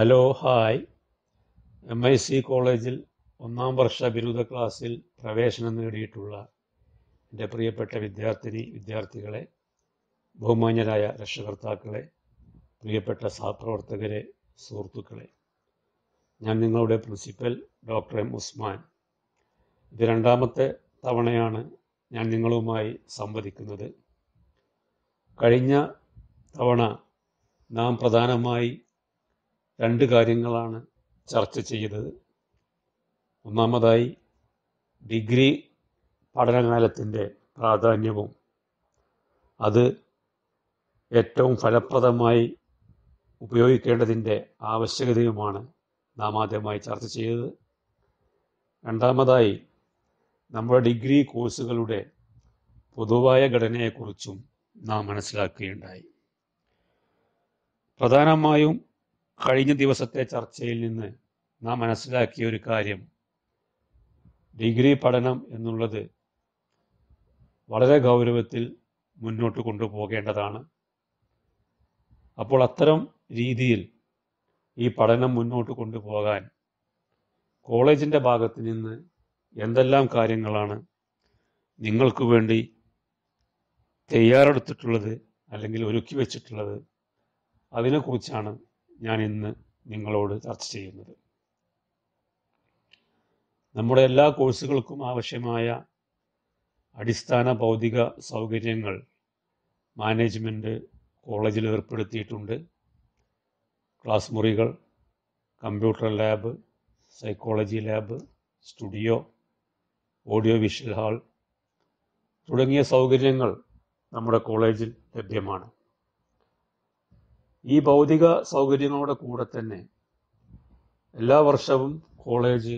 hello hi M I C കോളേജിൽ ഒന്നാം വർഷ ബിരുദ ക്ലാസ്സിൽ പ്രവേശനം നേടിയിട്ടുള്ള എൻ്റെ പ്രിയപ്പെട്ട വിദ്യാർത്ഥിനി വിദ്യാർത്ഥികളെ ബഹുമാന്യരായ രക്ഷകർത്താക്കളെ പ്രിയപ്പെട്ട സഹപ്രവർത്തകരെ സുഹൃത്തുക്കളെ ഞാൻ നിങ്ങളുടെ പ്രിൻസിപ്പൽ ഡോക്ടർ എം ഉസ്മാൻ ഇത് രണ്ടാമത്തെ തവണയാണ് ഞാൻ നിങ്ങളുമായി സംവദിക്കുന്നത് കഴിഞ്ഞ തവണ നാം പ്രധാനമായി രണ്ട് കാര്യങ്ങളാണ് ചർച്ച ചെയ്തത് ഒന്നാമതായി ഡിഗ്രി പഠനകാലത്തിൻ്റെ പ്രാധാന്യവും അത് ഏറ്റവും ഫലപ്രദമായി ഉപയോഗിക്കേണ്ടതിൻ്റെ ആവശ്യകതയുമാണ് നാം ആദ്യമായി ചർച്ച ചെയ്തത് രണ്ടാമതായി നമ്മുടെ ഡിഗ്രി കോഴ്സുകളുടെ പൊതുവായ ഘടനയെക്കുറിച്ചും നാം മനസ്സിലാക്കുകയുണ്ടായി പ്രധാനമായും കഴിഞ്ഞ ദിവസത്തെ ചർച്ചയിൽ നിന്ന് നാം മനസ്സിലാക്കിയ ഒരു കാര്യം ഡിഗ്രി പഠനം എന്നുള്ളത് വളരെ ഗൗരവത്തിൽ മുന്നോട്ട് കൊണ്ടുപോകേണ്ടതാണ് അപ്പോൾ അത്തരം രീതിയിൽ ഈ പഠനം മുന്നോട്ട് കൊണ്ടുപോകാൻ കോളേജിൻ്റെ ഭാഗത്ത് നിന്ന് എന്തെല്ലാം കാര്യങ്ങളാണ് നിങ്ങൾക്ക് വേണ്ടി തയ്യാറെടുത്തിട്ടുള്ളത് അല്ലെങ്കിൽ ഒരുക്കി വെച്ചിട്ടുള്ളത് അതിനെക്കുറിച്ചാണ് ഞാൻ ഇന്ന് നിങ്ങളോട് ചർച്ച ചെയ്യുന്നത് നമ്മുടെ എല്ലാ കോഴ്സുകൾക്കും ആവശ്യമായ അടിസ്ഥാന ഭൗതിക സൗകര്യങ്ങൾ മാനേജ്മെൻറ്റ് കോളേജിൽ ഏർപ്പെടുത്തിയിട്ടുണ്ട് ക്ലാസ് മുറികൾ computer lab psychology lab studio audio visual hall തുടങ്ങിയ സൗകര്യങ്ങൾ നമ്മുടെ കോളേജിൽ ലഭ്യമാണ് ഈ ഭൗതിക സൗകര്യങ്ങളുടെ കൂടെ തന്നെ എല്ലാ വർഷവും കോളേജ്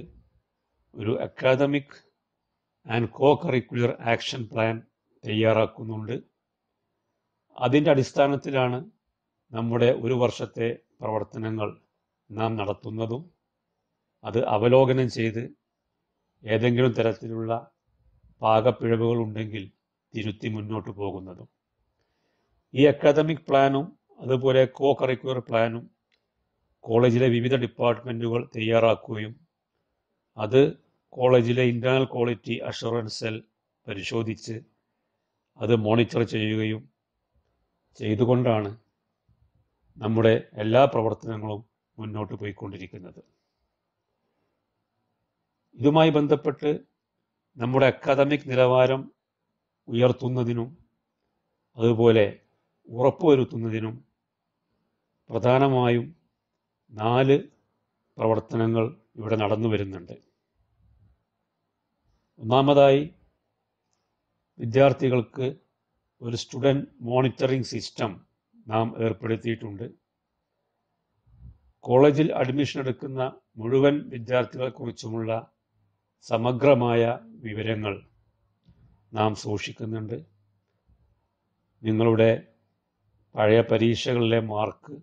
ഒരു academic and co curricular action plan തയ്യാറാക്കുന്നുണ്ട് അതിൻ്റെ അടിസ്ഥാനത്തിലാണ് നമ്മുടെ ഒരു വർഷത്തെ പ്രവർത്തനങ്ങൾ നാം നടത്തുന്നതും അത് അവലോകനം ചെയ്ത് ഏതെങ്കിലും തരത്തിലുള്ള പാകപ്പിഴവുകൾ ഉണ്ടെങ്കിൽ തിരുത്തി മുന്നോട്ട് പോകുന്നതും ഈ അക്കാദമിക് പ്ലാനും അതുപോലെ കോ കറിക്കുലർ പ്ലാനും കോളേജിലെ വിവിധ ഡിപ്പാർട്ട്മെൻറ്റുകൾ തയ്യാറാക്കുകയും അത് കോളേജിലെ ഇൻ്റർണൽ ക്വാളിറ്റി അഷുറൻസ് സെൽ പരിശോധിച്ച് അത് മോണിറ്റർ ചെയ്യുകയും ചെയ്തുകൊണ്ടാണ് നമ്മുടെ എല്ലാ പ്രവർത്തനങ്ങളും മുന്നോട്ട് പോയിക്കൊണ്ടിരിക്കുന്നത് ഇതുമായി ബന്ധപ്പെട്ട് നമ്മുടെ അക്കാദമിക് നിലവാരം ഉയർത്തുന്നതിനും അതുപോലെ ഉറപ്പുവരുത്തുന്നതിനും പ്രധാനമായും നാല് പ്രവർത്തനങ്ങൾ ഇവിടെ നടന്നു വരുന്നുണ്ട് ഒന്നാമതായി വിദ്യാർത്ഥികൾക്ക് ഒരു സ്റ്റുഡൻറ്റ് മോണിറ്ററിംഗ് സിസ്റ്റം നാം ഏർപ്പെടുത്തിയിട്ടുണ്ട് കോളേജിൽ അഡ്മിഷൻ എടുക്കുന്ന മുഴുവൻ വിദ്യാർത്ഥികളെക്കുറിച്ചുമുള്ള സമഗ്രമായ വിവരങ്ങൾ നാം സൂക്ഷിക്കുന്നുണ്ട് നിങ്ങളുടെ പഴയ പരീക്ഷകളിലെ മാർക്ക്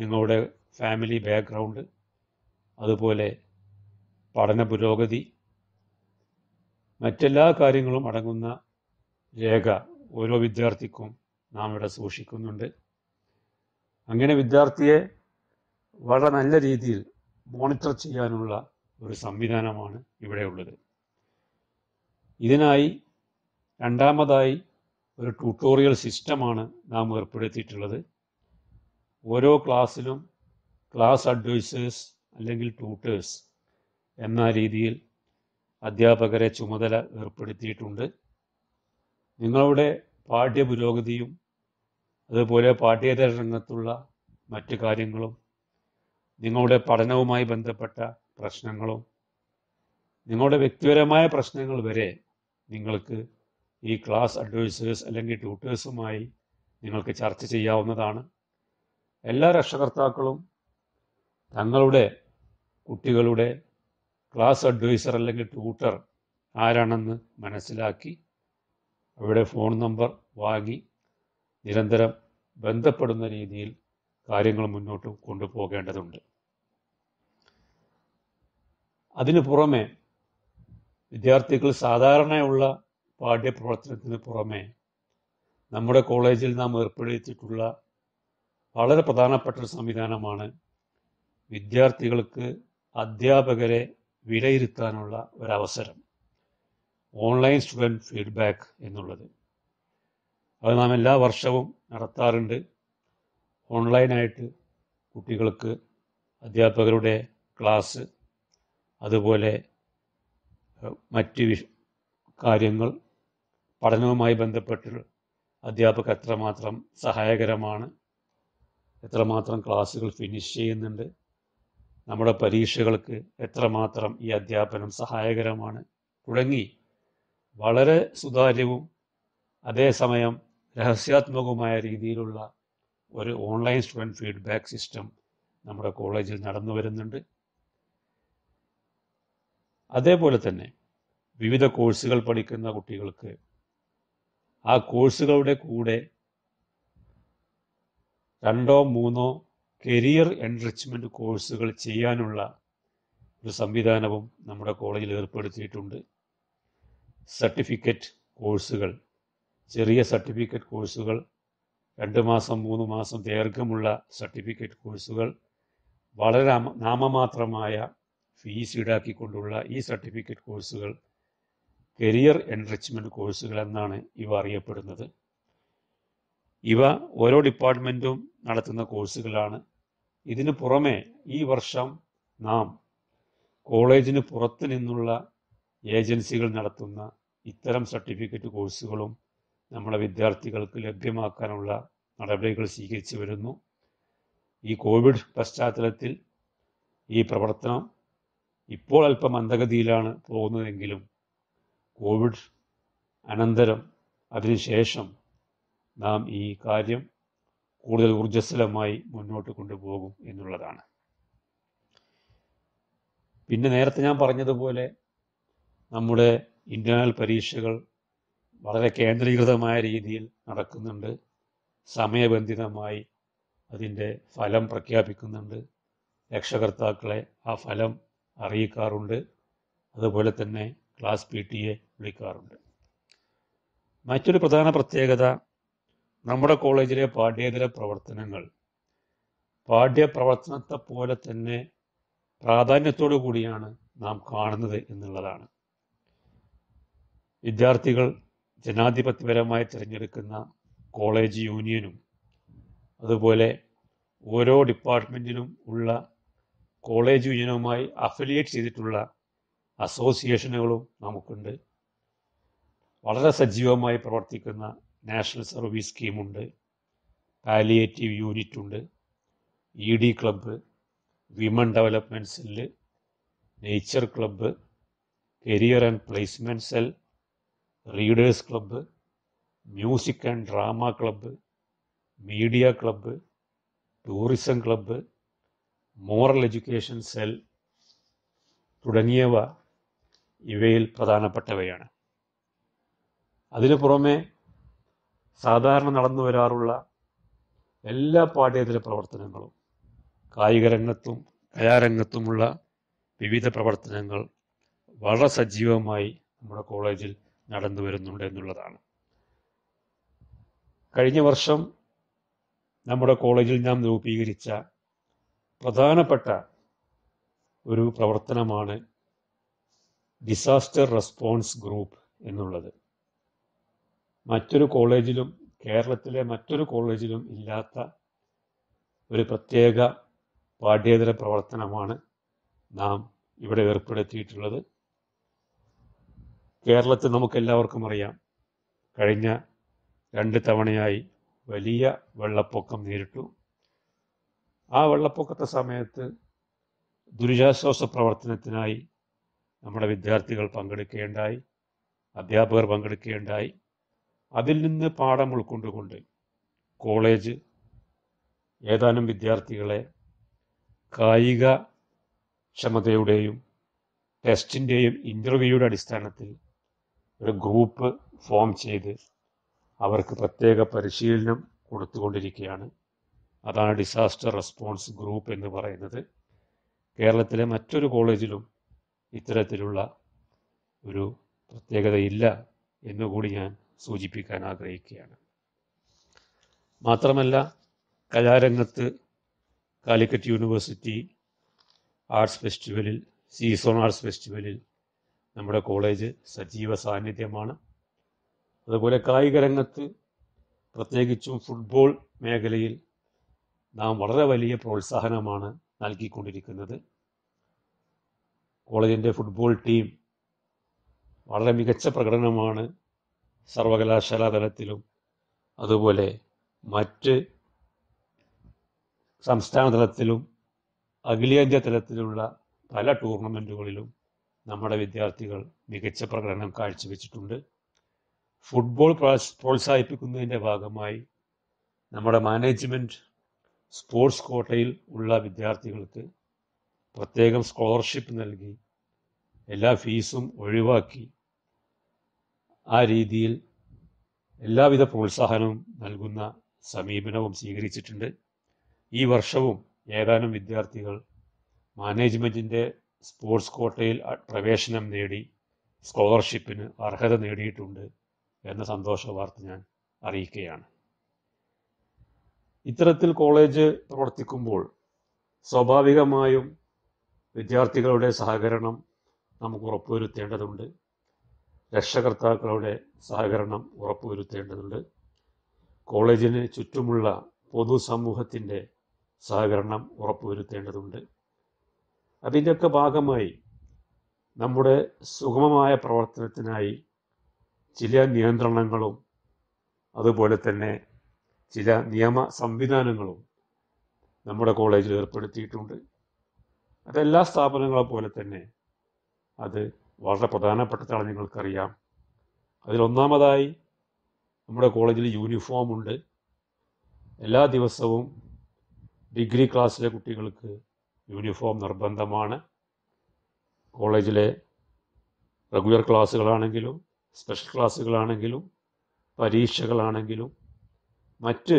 നിങ്ങളുടെ ഫാമിലി ബാക്ക്ഗ്രൗണ്ട് അതുപോലെ പഠന പുരോഗതി മറ്റെല്ലാ കാര്യങ്ങളും അടങ്ങുന്ന രേഖ ഓരോ വിദ്യാർത്ഥിക്കും നാം ഇവിടെ സൂക്ഷിക്കുന്നുണ്ട് അങ്ങനെ വിദ്യാർത്ഥിയെ വളരെ നല്ല രീതിയിൽ മോണിറ്റർ ചെയ്യാനുള്ള ഒരു സംവിധാനമാണ് ഇവിടെയുള്ളത് ഇതിനായി രണ്ടാമതായി ഒരു ട്യൂട്ടോറിയൽ സിസ്റ്റമാണ് നാം ഏർപ്പെടുത്തിയിട്ടുള്ളത് ഓരോ ക്ലാസ്സിലും ക്ലാസ് അഡ്വൈസേഴ്സ് അല്ലെങ്കിൽ ട്യൂട്ടേഴ്സ് എന്ന രീതിയിൽ അധ്യാപകരെ ചുമതല ഏർപ്പെടുത്തിയിട്ടുണ്ട് നിങ്ങളുടെ പാഠ്യ പുരോഗതിയും അതുപോലെ പാഠ്യേതര രംഗത്തുള്ള മറ്റു കാര്യങ്ങളും നിങ്ങളുടെ പഠനവുമായി ബന്ധപ്പെട്ട പ്രശ്നങ്ങളും നിങ്ങളുടെ വ്യക്തിപരമായ പ്രശ്നങ്ങൾ വരെ നിങ്ങൾക്ക് ഈ ക്ലാസ് അഡ്വൈസേഴ്സ് അല്ലെങ്കിൽ ട്യൂട്ടേഴ്സുമായി നിങ്ങൾക്ക് ചർച്ച ചെയ്യാവുന്നതാണ് എല്ലാ രക്ഷകർത്താക്കളും തങ്ങളുടെ കുട്ടികളുടെ ക്ലാസ് അഡ്വൈസർ അല്ലെങ്കിൽ ട്യൂട്ടർ ആരാണെന്ന് മനസ്സിലാക്കി അവരുടെ ഫോൺ നമ്പർ വാങ്ങി നിരന്തരം ബന്ധപ്പെടുന്ന രീതിയിൽ കാര്യങ്ങൾ മുന്നോട്ട് കൊണ്ടുപോകേണ്ടതുണ്ട് അതിനു പുറമെ വിദ്യാർത്ഥികൾ സാധാരണയുള്ള പാഠ്യപ്രവർത്തനത്തിന് പുറമെ നമ്മുടെ കോളേജിൽ നാം ഏർപ്പെടുത്തിയിട്ടുള്ള വളരെ പ്രധാനപ്പെട്ട ഒരു സംവിധാനമാണ് വിദ്യാർത്ഥികൾക്ക് അധ്യാപകരെ വിലയിരുത്താനുള്ള ഒരവസരം ഓൺലൈൻ സ്റ്റുഡൻറ്റ് ഫീഡ്ബാക്ക് എന്നുള്ളത് അത് നാം എല്ലാ വർഷവും നടത്താറുണ്ട് ഓൺലൈനായിട്ട് കുട്ടികൾക്ക് അധ്യാപകരുടെ ക്ലാസ് അതുപോലെ മറ്റ് കാര്യങ്ങൾ പഠനവുമായി ബന്ധപ്പെട്ട് അധ്യാപകർ എത്രമാത്രം സഹായകരമാണ് എത്രമാത്രം ക്ലാസ്സുകൾ ഫിനിഷ് ചെയ്യുന്നുണ്ട് നമ്മുടെ പരീക്ഷകൾക്ക് എത്രമാത്രം ഈ അധ്യാപനം സഹായകരമാണ് തുടങ്ങി വളരെ സുതാര്യവും അതേസമയം രഹസ്യാത്മകവുമായ രീതിയിലുള്ള ഒരു ഓൺലൈൻ സ്റ്റുഡൻറ്റ് ഫീഡ്ബാക്ക് സിസ്റ്റം നമ്മുടെ കോളേജിൽ നടന്നു വരുന്നുണ്ട് അതേപോലെ തന്നെ വിവിധ കോഴ്സുകൾ പഠിക്കുന്ന കുട്ടികൾക്ക് ആ കോഴ്സുകളുടെ കൂടെ രണ്ടോ മൂന്നോ കരിയർ എൻറിച്ച്മെൻറ്റ് കോഴ്സുകൾ ചെയ്യാനുള്ള ഒരു സംവിധാനവും നമ്മുടെ കോളേജിൽ ഏർപ്പെടുത്തിയിട്ടുണ്ട് സർട്ടിഫിക്കറ്റ് കോഴ്സുകൾ ചെറിയ സർട്ടിഫിക്കറ്റ് കോഴ്സുകൾ രണ്ട് മാസം മൂന്ന് മാസം ദീർഘമുള്ള സർട്ടിഫിക്കറ്റ് കോഴ്സുകൾ വളരെ നാമമാത്രമായ ഫീസ് ഈടാക്കിക്കൊണ്ടുള്ള ഈ സർട്ടിഫിക്കറ്റ് കോഴ്സുകൾ കരിയർ എൻറിച്ച്മെൻറ്റ് കോഴ്സുകൾ എന്നാണ് ഇവ അറിയപ്പെടുന്നത് ഇവ ഓരോ ഡിപ്പാർട്ട്മെൻറ്റും നടത്തുന്ന കോഴ്സുകളാണ് ഇതിനു പുറമെ ഈ വർഷം നാം കോളേജിന് പുറത്ത് നിന്നുള്ള ഏജൻസികൾ നടത്തുന്ന ഇത്തരം സർട്ടിഫിക്കറ്റ് കോഴ്സുകളും നമ്മുടെ വിദ്യാർത്ഥികൾക്ക് ലഭ്യമാക്കാനുള്ള നടപടികൾ സ്വീകരിച്ചു വരുന്നു ഈ കോവിഡ് പശ്ചാത്തലത്തിൽ ഈ പ്രവർത്തനം ഇപ്പോൾ അല്പം മന്ദഗതിയിലാണ് പോകുന്നതെങ്കിലും കോവിഡ് അനന്തരം അതിനുശേഷം നാം ഈ കാര്യം കൂടുതൽ ഊർജ്ജസ്വലമായി മുന്നോട്ട് കൊണ്ടുപോകും എന്നുള്ളതാണ് പിന്നെ നേരത്തെ ഞാൻ പറഞ്ഞതുപോലെ നമ്മുടെ ഇൻ്റർണൽ പരീക്ഷകൾ വളരെ കേന്ദ്രീകൃതമായ രീതിയിൽ നടക്കുന്നുണ്ട് സമയബന്ധിതമായി അതിൻ്റെ ഫലം പ്രഖ്യാപിക്കുന്നുണ്ട് രക്ഷകർത്താക്കളെ ആ ഫലം അറിയിക്കാറുണ്ട് അതുപോലെ തന്നെ ക്ലാസ് പി ടി എ വിളിക്കാറുണ്ട് മറ്റൊരു പ്രധാന പ്രത്യേകത നമ്മുടെ കോളേജിലെ പാഠ്യേതര പ്രവർത്തനങ്ങൾ പാഠ്യപ്രവർത്തനത്തെ പോലെ തന്നെ പ്രാധാന്യത്തോടു കൂടിയാണ് നാം കാണുന്നത് എന്നുള്ളതാണ് വിദ്യാർത്ഥികൾ ജനാധിപത്യപരമായി തിരഞ്ഞെടുക്കുന്ന കോളേജ് യൂണിയനും അതുപോലെ ഓരോ ഡിപ്പാർട്ട്മെൻറ്റിലും ഉള്ള കോളേജ് യൂണിയനുമായി അഫിലിയേറ്റ് ചെയ്തിട്ടുള്ള അസോസിയേഷനുകളും നമുക്കുണ്ട് വളരെ സജീവമായി പ്രവർത്തിക്കുന്ന നാഷണൽ സർവീസ് സ്കീമുണ്ട് പാലിയേറ്റീവ് യൂണിറ്റ് ഉണ്ട് E D club women development cell nature club career and placement cell readers club music and drama club media club tourism club moral education cell തുടങ്ങിയവ ഇവയിൽ പ്രധാനപ്പെട്ടവയാണ് അതിനു പുറമെ സാധാരണ നടന്നു വരാറുള്ള എല്ലാ പാഠ്യേതര പ്രവർത്തനങ്ങളും രംഗത്തും കലാരംഗത്തുമുള്ള വിവിധ പ്രവർത്തനങ്ങൾ വളരെ സജീവമായി നമ്മുടെ കോളേജിൽ നടന്നു വരുന്നുണ്ട് എന്നുള്ളതാണ് കഴിഞ്ഞ വർഷം നമ്മുടെ കോളേജിൽ നാം രൂപീകരിച്ച പ്രധാനപ്പെട്ട ഒരു പ്രവർത്തനമാണ് ഡിസാസ്റ്റർ റെസ്പോൺസ് ഗ്രൂപ്പ് എന്നുള്ളത് മറ്റൊരു കോളേജിലും കേരളത്തിലെ മറ്റൊരു കോളേജിലും ഇല്ലാത്ത ഒരു പ്രത്യേക പാഠ്യേതര പ്രവർത്തനമാണ് നാം ഇവിടെ ഏർപ്പെടുത്തിയിട്ടുള്ളത് കേരളത്തിൽ നമുക്കെല്ലാവർക്കും അറിയാം കഴിഞ്ഞ രണ്ട് തവണയായി വലിയ വെള്ളപ്പൊക്കം നേരിട്ടു ആ വെള്ളപ്പൊക്കത്തെ സമയത്ത് ദുരിതാശ്വാസ പ്രവർത്തനത്തിനായി നമ്മുടെ വിദ്യാർത്ഥികൾ പങ്കെടുക്കുകയുണ്ടായി അധ്യാപകർ പങ്കെടുക്കുകയുണ്ടായി അതിൽ നിന്ന് പാഠം ഉൾക്കൊണ്ടുകൊണ്ട് കോളേജ് ഏതാനും വിദ്യാർത്ഥികളെ കായിക ക്ഷമതയുടെയും ടെസ്റ്റിൻ്റെയും ഇൻ്റർവ്യൂയുടെ അടിസ്ഥാനത്തിൽ ഒരു ഗ്രൂപ്പ് ഫോം ചെയ്ത് അവർക്ക് പ്രത്യേക പരിശീലനം കൊടുത്തുകൊണ്ടിരിക്കുകയാണ് അതാണ് ഡിസാസ്റ്റർ റെസ്പോൺസ് ഗ്രൂപ്പ് എന്ന് പറയുന്നത് കേരളത്തിലെ മറ്റൊരു കോളേജിലും ഇത്തരത്തിലുള്ള ഒരു പ്രത്യേകതയില്ല എന്നുകൂടി ഞാൻ സൂചിപ്പിക്കാൻ ആഗ്രഹിക്കുകയാണ് മാത്രമല്ല കലാരംഗത്ത് കാലിക്കറ്റ് യൂണിവേഴ്സിറ്റി ആർട്സ് ഫെസ്റ്റിവലിൽ സീസോൺ ആർട്സ് ഫെസ്റ്റിവലിൽ നമ്മുടെ കോളേജ് സജീവ സാന്നിധ്യമാണ് അതുപോലെ കായിക രംഗത്ത് പ്രത്യേകിച്ചും ഫുട്ബോൾ മേഖലയിൽ നാം വളരെ വലിയ പ്രോത്സാഹനമാണ് നൽകിക്കൊണ്ടിരിക്കുന്നത് കോളേജിൻ്റെ ഫുട്ബോൾ ടീം വളരെ മികച്ച പ്രകടനമാണ് സർവകലാശാല തലത്തിലും അതുപോലെ മറ്റ് സംസ്ഥാന തലത്തിലും അഖിലേന്ത്യാ തലത്തിലുള്ള പല ടൂർണമെൻറ്റുകളിലും നമ്മുടെ വിദ്യാർത്ഥികൾ മികച്ച പ്രകടനം കാഴ്ചവെച്ചിട്ടുണ്ട് ഫുട്ബോൾ പ്രോത്സാഹിപ്പിക്കുന്നതിൻ്റെ ഭാഗമായി നമ്മുടെ മാനേജ്മെൻറ്റ് സ്പോർട്സ് കോട്ടയിൽ ഉള്ള വിദ്യാർത്ഥികൾക്ക് പ്രത്യേകം സ്കോളർഷിപ്പ് നൽകി എല്ലാ ഫീസും ഒഴിവാക്കി ആ രീതിയിൽ എല്ലാവിധ പ്രോത്സാഹനവും നൽകുന്ന സമീപനവും സ്വീകരിച്ചിട്ടുണ്ട് ഈ വർഷവും ഏതാനും വിദ്യാർത്ഥികൾ മാനേജ്മെൻറ്റിൻ്റെ സ്പോർട്സ് കോട്ടയിൽ പ്രവേശനം നേടി സ്കോളർഷിപ്പിന് അർഹത നേടിയിട്ടുണ്ട് എന്ന സന്തോഷ വാർത്ത ഞാൻ അറിയിക്കുകയാണ് ഇത്തരത്തിൽ കോളേജ് പ്രവർത്തിക്കുമ്പോൾ സ്വാഭാവികമായും വിദ്യാർത്ഥികളുടെ സഹകരണം നമുക്ക് ഉറപ്പുവരുത്തേണ്ടതുണ്ട് രക്ഷകർത്താക്കളുടെ സഹകരണം ഉറപ്പുവരുത്തേണ്ടതുണ്ട് കോളേജിന് ചുറ്റുമുള്ള പൊതുസമൂഹത്തിൻ്റെ സഹകരണം ഉറപ്പുവരുത്തേണ്ടതുണ്ട് അതിൻ്റെയൊക്കെ ഭാഗമായി നമ്മുടെ സുഗമമായ പ്രവർത്തനത്തിനായി ചില നിയന്ത്രണങ്ങളും അതുപോലെ തന്നെ ചില നിയമ സംവിധാനങ്ങളും നമ്മുടെ കോളേജിൽ ഏർപ്പെടുത്തിയിട്ടുണ്ട് അതെല്ലാ സ്ഥാപനങ്ങളെ പോലെ തന്നെ അത് വളരെ പ്രധാനപ്പെട്ടതാണ് നിങ്ങൾക്കറിയാം അതിലൊന്നാമതായി നമ്മുടെ കോളേജിൽ യൂണിഫോം ഉണ്ട് എല്ലാ ദിവസവും ഡിഗ്രി ക്ലാസ്സിലെ കുട്ടികൾക്ക് യൂണിഫോം നിർബന്ധമാണ് കോളേജിലെ റെഗുലർ ക്ലാസ്സുകളാണെങ്കിലും സ്പെഷ്യൽ ക്ലാസ്സുകളാണെങ്കിലും പരീക്ഷകളാണെങ്കിലും മറ്റ്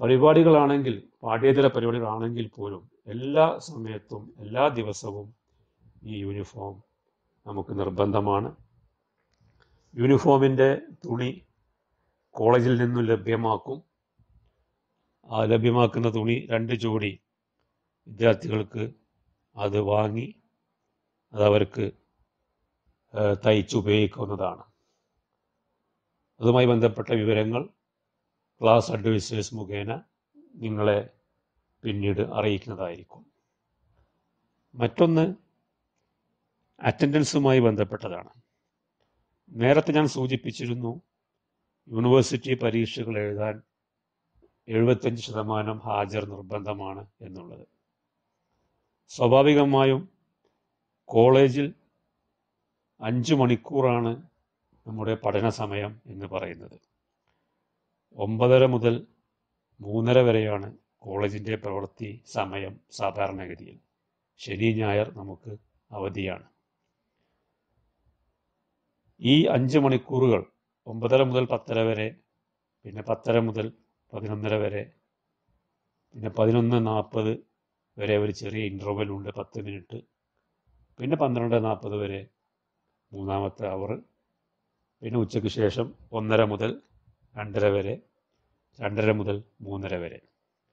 പരിപാടികളാണെങ്കിൽ പാഠ്യേതര പരിപാടികളാണെങ്കിൽ പോലും എല്ലാ സമയത്തും എല്ലാ ദിവസവും ഈ യൂണിഫോം നമുക്ക് നിർബന്ധമാണ് യൂണിഫോമിൻ്റെ തുണി കോളേജിൽ നിന്നും ലഭ്യമാക്കും ആ ലഭ്യമാക്കുന്ന തുണി രണ്ട് ജോഡി വിദ്യാർത്ഥികൾക്ക് അത് വാങ്ങി അതവർക്ക് ഉപയോഗിക്കുന്നതാണ് അതുമായി ബന്ധപ്പെട്ട വിവരങ്ങൾ ക്ലാസ് അഡ്വൈസേഴ്സ് മുഖേന നിങ്ങളെ പിന്നീട് അറിയിക്കുന്നതായിരിക്കും മറ്റൊന്ന് അറ്റൻഡൻസുമായി ബന്ധപ്പെട്ടതാണ് നേരത്തെ ഞാൻ സൂചിപ്പിച്ചിരുന്നു യൂണിവേഴ്സിറ്റി പരീക്ഷകൾ എഴുതാൻ എഴുപത്തഞ്ച് ശതമാനം ഹാജർ നിർബന്ധമാണ് എന്നുള്ളത് സ്വാഭാവികമായും കോളേജിൽ അഞ്ച് മണിക്കൂറാണ് നമ്മുടെ പഠന സമയം എന്ന് പറയുന്നത് ഒമ്പതര മുതൽ മൂന്നര വരെയാണ് കോളേജിൻ്റെ പ്രവൃത്തി സമയം സാധാരണഗതിയിൽ ശനി ഞായർ നമുക്ക് അവധിയാണ് ഈ അഞ്ച് മണിക്കൂറുകൾ ഒമ്പതര മുതൽ പത്തര വരെ പിന്നെ പത്തര മുതൽ പതിനൊന്നര വരെ പിന്നെ പതിനൊന്ന് നാൽപ്പത് വരെ ഒരു ചെറിയ ഉണ്ട് പത്ത് മിനിറ്റ് പിന്നെ പന്ത്രണ്ട് നാൽപ്പത് വരെ മൂന്നാമത്തെ അവർ പിന്നെ ഉച്ചയ്ക്ക് ശേഷം ഒന്നര മുതൽ രണ്ടര വരെ രണ്ടര മുതൽ മൂന്നര വരെ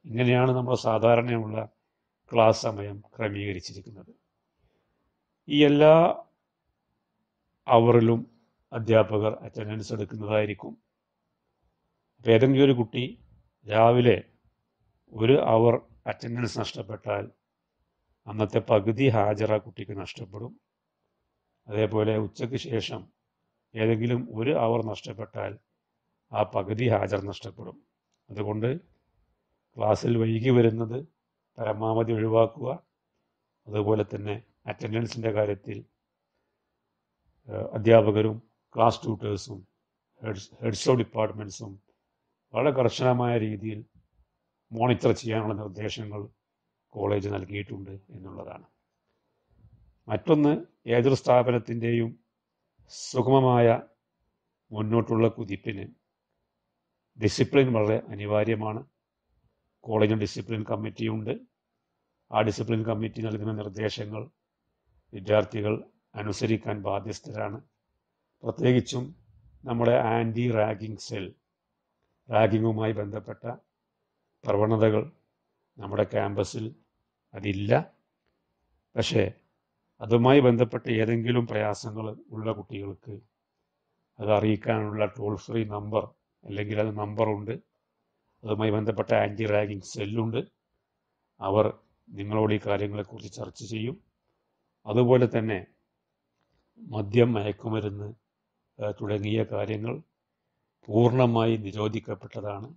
ഇങ്ങനെയാണ് നമ്മൾ സാധാരണയുള്ള ക്ലാസ് സമയം ക്രമീകരിച്ചിരിക്കുന്നത് ഈ എല്ലാ അവറിലും അധ്യാപകർ അറ്റൻഡൻസ് എടുക്കുന്നതായിരിക്കും അപ്പോൾ ഏതെങ്കിലും ഒരു കുട്ടി രാവിലെ ഒരു അവർ അറ്റൻഡൻസ് നഷ്ടപ്പെട്ടാൽ അന്നത്തെ പകുതി ഹാജർ ആ കുട്ടിക്ക് നഷ്ടപ്പെടും അതേപോലെ ഉച്ചയ്ക്ക് ശേഷം ഏതെങ്കിലും ഒരു അവർ നഷ്ടപ്പെട്ടാൽ ആ പകുതി ഹാജർ നഷ്ടപ്പെടും അതുകൊണ്ട് ക്ലാസ്സിൽ വൈകി വരുന്നത് പരമാവധി ഒഴിവാക്കുക അതുപോലെ തന്നെ അറ്റൻഡൻസിൻ്റെ കാര്യത്തിൽ അധ്യാപകരും ക്ലാസ് ട്യൂട്ടേഴ്സും ഹെഡ്സ് ഓഫ് ഡിപ്പാർട്ട്മെൻറ്റ്സും വളരെ കർശനമായ രീതിയിൽ മോണിറ്റർ ചെയ്യാനുള്ള നിർദ്ദേശങ്ങൾ കോളേജ് നൽകിയിട്ടുണ്ട് എന്നുള്ളതാണ് മറ്റൊന്ന് ഏതൊരു സ്ഥാപനത്തിൻ്റെയും സുഗമമായ മുന്നോട്ടുള്ള കുതിപ്പിന് ഡിസിപ്ലിൻ വളരെ അനിവാര്യമാണ് കോളേജിന് ഡിസിപ്ലിൻ കമ്മിറ്റിയുണ്ട് ആ ഡിസിപ്ലിൻ കമ്മിറ്റി നൽകുന്ന നിർദ്ദേശങ്ങൾ വിദ്യാർത്ഥികൾ അനുസരിക്കാൻ ബാധ്യസ്ഥരാണ് പ്രത്യേകിച്ചും നമ്മുടെ ആൻറ്റി റാഗിംഗ് സെൽ റാഗിങ്ങുമായി ബന്ധപ്പെട്ട പ്രവണതകൾ നമ്മുടെ ക്യാമ്പസിൽ അതില്ല പക്ഷേ അതുമായി ബന്ധപ്പെട്ട ഏതെങ്കിലും പ്രയാസങ്ങൾ ഉള്ള കുട്ടികൾക്ക് അത് അറിയിക്കാനുള്ള ടോൾ ഫ്രീ നമ്പർ അല്ലെങ്കിൽ അത് നമ്പറുണ്ട് അതുമായി ബന്ധപ്പെട്ട ആൻറ്റി റാഗിംഗ് സെല്ലുണ്ട് അവർ നിങ്ങളോട് ഈ കാര്യങ്ങളെക്കുറിച്ച് ചർച്ച ചെയ്യും അതുപോലെ തന്നെ മദ്യം മയക്കുമരുന്ന് തുടങ്ങിയ കാര്യങ്ങൾ പൂർണ്ണമായി നിരോധിക്കപ്പെട്ടതാണ്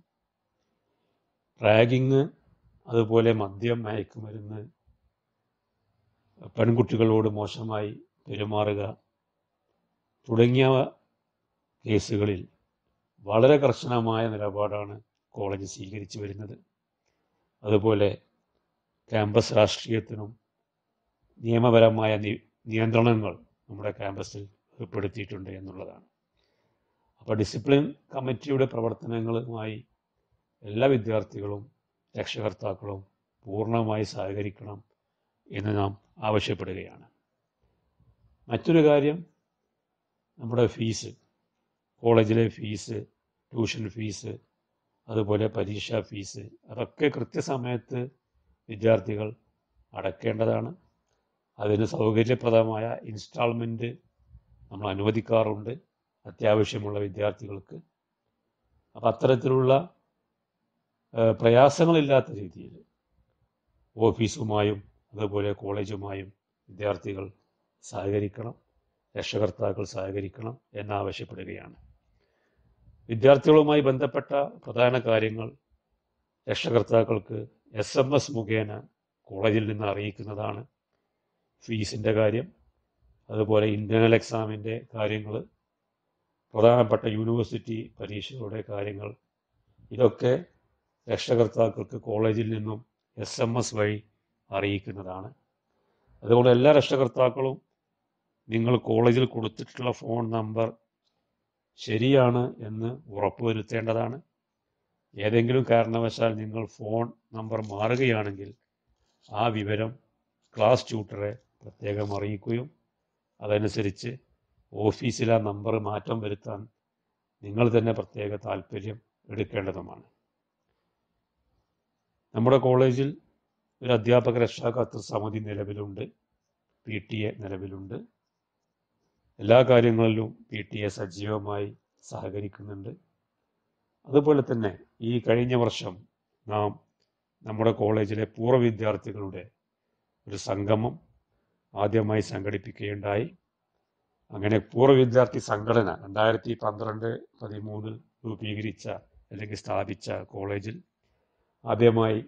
റാഗിങ് അതുപോലെ മദ്യം മയക്കുമരുന്ന് പെൺകുട്ടികളോട് മോശമായി പെരുമാറുക തുടങ്ങിയ കേസുകളിൽ വളരെ കർശനമായ നിലപാടാണ് കോളേജ് സ്വീകരിച്ചു വരുന്നത് അതുപോലെ ക്യാമ്പസ് രാഷ്ട്രീയത്തിനും നിയമപരമായ നിയന്ത്രണങ്ങൾ നമ്മുടെ ക്യാമ്പസിൽ ഉൾപ്പെടുത്തിയിട്ടുണ്ട് എന്നുള്ളതാണ് അപ്പോൾ ഡിസിപ്ലിൻ കമ്മിറ്റിയുടെ പ്രവർത്തനങ്ങളുമായി എല്ലാ വിദ്യാർത്ഥികളും രക്ഷകർത്താക്കളും പൂർണ്ണമായി സഹകരിക്കണം എന്ന് നാം ആവശ്യപ്പെടുകയാണ് മറ്റൊരു കാര്യം നമ്മുടെ ഫീസ് കോളേജിലെ ഫീസ് ട്യൂഷൻ ഫീസ് അതുപോലെ പരീക്ഷാ ഫീസ് അതൊക്കെ കൃത്യസമയത്ത് വിദ്യാർത്ഥികൾ അടക്കേണ്ടതാണ് അതിന് സൗകര്യപ്രദമായ ഇൻസ്റ്റാൾമെൻറ്റ് നമ്മൾ അനുവദിക്കാറുണ്ട് അത്യാവശ്യമുള്ള വിദ്യാർത്ഥികൾക്ക് അപ്പം അത്തരത്തിലുള്ള പ്രയാസങ്ങളില്ലാത്ത രീതിയിൽ ഓഫീസുമായും അതുപോലെ കോളേജുമായും വിദ്യാർത്ഥികൾ സഹകരിക്കണം രക്ഷകർത്താക്കൾ സഹകരിക്കണം എന്നാവശ്യപ്പെടുകയാണ് വിദ്യാർത്ഥികളുമായി ബന്ധപ്പെട്ട പ്രധാന കാര്യങ്ങൾ രക്ഷകർത്താക്കൾക്ക് എസ് എം എസ് മുഖേന കോളേജിൽ നിന്ന് അറിയിക്കുന്നതാണ് ഫീസിൻ്റെ കാര്യം അതുപോലെ ഇൻ്റർണൽ എക്സാമിൻ്റെ കാര്യങ്ങൾ പ്രധാനപ്പെട്ട യൂണിവേഴ്സിറ്റി പരീക്ഷകളുടെ കാര്യങ്ങൾ ഇതൊക്കെ രക്ഷകർത്താക്കൾക്ക് കോളേജിൽ നിന്നും എസ് എം എസ് വഴി അറിയിക്കുന്നതാണ് അതുകൊണ്ട് എല്ലാ രക്ഷകർത്താക്കളും നിങ്ങൾ കോളേജിൽ കൊടുത്തിട്ടുള്ള ഫോൺ നമ്പർ ശരിയാണ് എന്ന് ഉറപ്പുവരുത്തേണ്ടതാണ് ഏതെങ്കിലും കാരണവശാൽ നിങ്ങൾ ഫോൺ നമ്പർ മാറുകയാണെങ്കിൽ ആ വിവരം ക്ലാസ് ട്യൂട്ടറെ പ്രത്യേകം അറിയിക്കുകയും അതനുസരിച്ച് ഓഫീസിലെ നമ്പർ മാറ്റം വരുത്താൻ നിങ്ങൾ തന്നെ പ്രത്യേക താല്പര്യം എടുക്കേണ്ടതുമാണ് നമ്മുടെ കോളേജിൽ ഒരു അധ്യാപക രക്ഷാകർത്തൃ സമിതി നിലവിലുണ്ട് പി ടി എ നിലവിലുണ്ട് എല്ലാ കാര്യങ്ങളിലും പി ടി എ സജീവമായി സഹകരിക്കുന്നുണ്ട് അതുപോലെ തന്നെ ഈ കഴിഞ്ഞ വർഷം നാം നമ്മുടെ കോളേജിലെ പൂർവ്വ വിദ്യാർത്ഥികളുടെ ഒരു സംഗമം ആദ്യമായി സംഘടിപ്പിക്കുകയുണ്ടായി അങ്ങനെ പൂർവ്വ വിദ്യാർത്ഥി സംഘടന രണ്ടായിരത്തി പന്ത്രണ്ട് പതിമൂന്ന് രൂപീകരിച്ച അല്ലെങ്കിൽ സ്ഥാപിച്ച കോളേജിൽ ആദ്യമായി